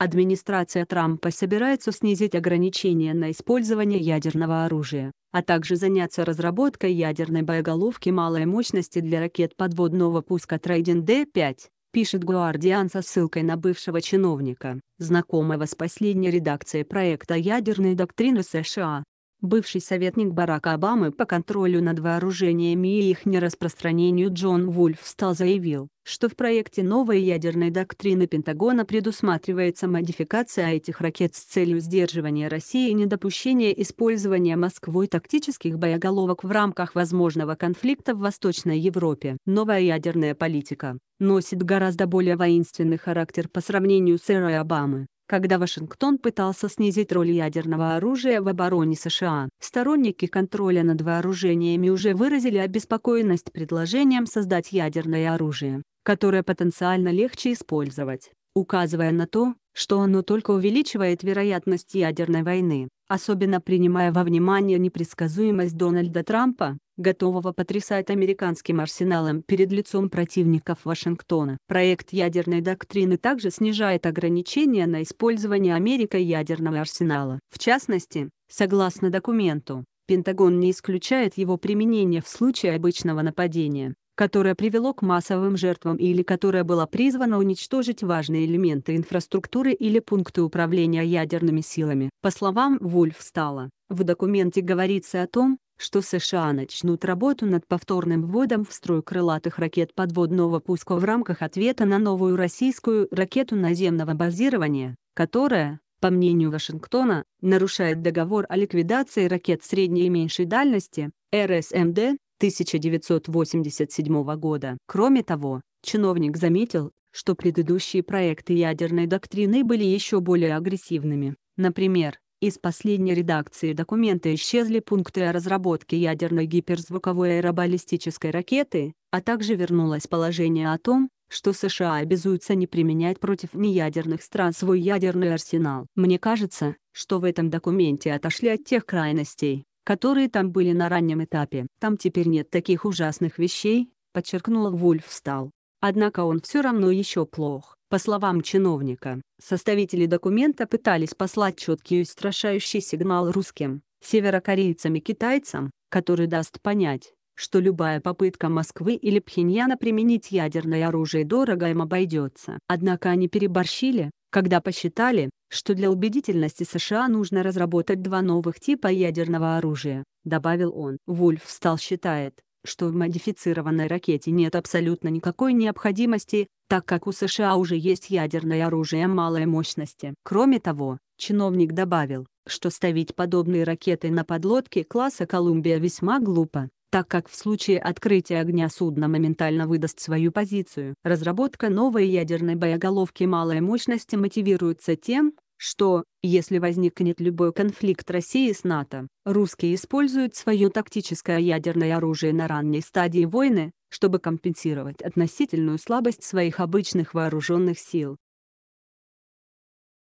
администрация Трампа собирается снизить ограничения на использование ядерного оружия, а также заняться разработкой ядерной боеголовки малой мощности для ракет подводного пуска Трейден Д-5, пишет Гуардиан со ссылкой на бывшего чиновника, знакомого с последней редакцией проекта ядерной доктрины США бывший советник Барака Обамы по контролю над вооружениями и их нераспространению Джон Вульф стал заявил, что в проекте новой ядерной доктрины Пентагона предусматривается модификация этих ракет с целью сдерживания России и недопущения использования Москвой тактических боеголовок в рамках возможного конфликта в Восточной Европе. Новая ядерная политика носит гораздо более воинственный характер по сравнению с эрой Обамы когда Вашингтон пытался снизить роль ядерного оружия в обороне США. Сторонники контроля над вооружениями уже выразили обеспокоенность предложением создать ядерное оружие, которое потенциально легче использовать, указывая на то, что оно только увеличивает вероятность ядерной войны, особенно принимая во внимание непредсказуемость Дональда Трампа, готового потрясать американским арсеналом перед лицом противников Вашингтона. Проект ядерной доктрины также снижает ограничения на использование Америкой ядерного арсенала. В частности, согласно документу, Пентагон не исключает его применение в случае обычного нападения которое привело к массовым жертвам или которое было призвано уничтожить важные элементы инфраструктуры или пункты управления ядерными силами. По словам стала в документе говорится о том, что США начнут работу над повторным вводом в строй крылатых ракет подводного пуска в рамках ответа на новую российскую ракету наземного базирования, которая, по мнению Вашингтона, нарушает договор о ликвидации ракет средней и меньшей дальности, РСМД, эм 1987 года. Кроме того, чиновник заметил, что предыдущие проекты ядерной доктрины были еще более агрессивными. Например, из последней редакции документа исчезли пункты о разработке ядерной гиперзвуковой аэробаллистической ракеты, а также вернулось положение о том, что США обязуются не применять против неядерных стран свой ядерный арсенал. Мне кажется, что в этом документе отошли от тех крайностей, которые там были на раннем этапе. «Там теперь нет таких ужасных вещей», — подчеркнула Вульф Стал. Однако он все равно еще плох. По словам чиновника, составители документа пытались послать четкий и устрашающий сигнал русским, северокорейцам и китайцам, который даст понять, что любая попытка Москвы или Пхеньяна применить ядерное оружие дорого им обойдется. Однако они переборщили, когда посчитали, что для убедительности США нужно разработать два новых типа ядерного оружия, добавил он. Вульф стал считает, что в модифицированной ракете нет абсолютно никакой необходимости, так как у США уже есть ядерное оружие малой мощности. Кроме того, чиновник добавил, что ставить подобные ракеты на подлодки класса «Колумбия» весьма глупо, так как в случае открытия огня судно моментально выдаст свою позицию. Разработка новой ядерной боеголовки малой мощности мотивируется тем, что, если возникнет любой конфликт России с НАТО, русские используют свое тактическое ядерное оружие на ранней стадии войны, чтобы компенсировать относительную слабость своих обычных вооруженных сил.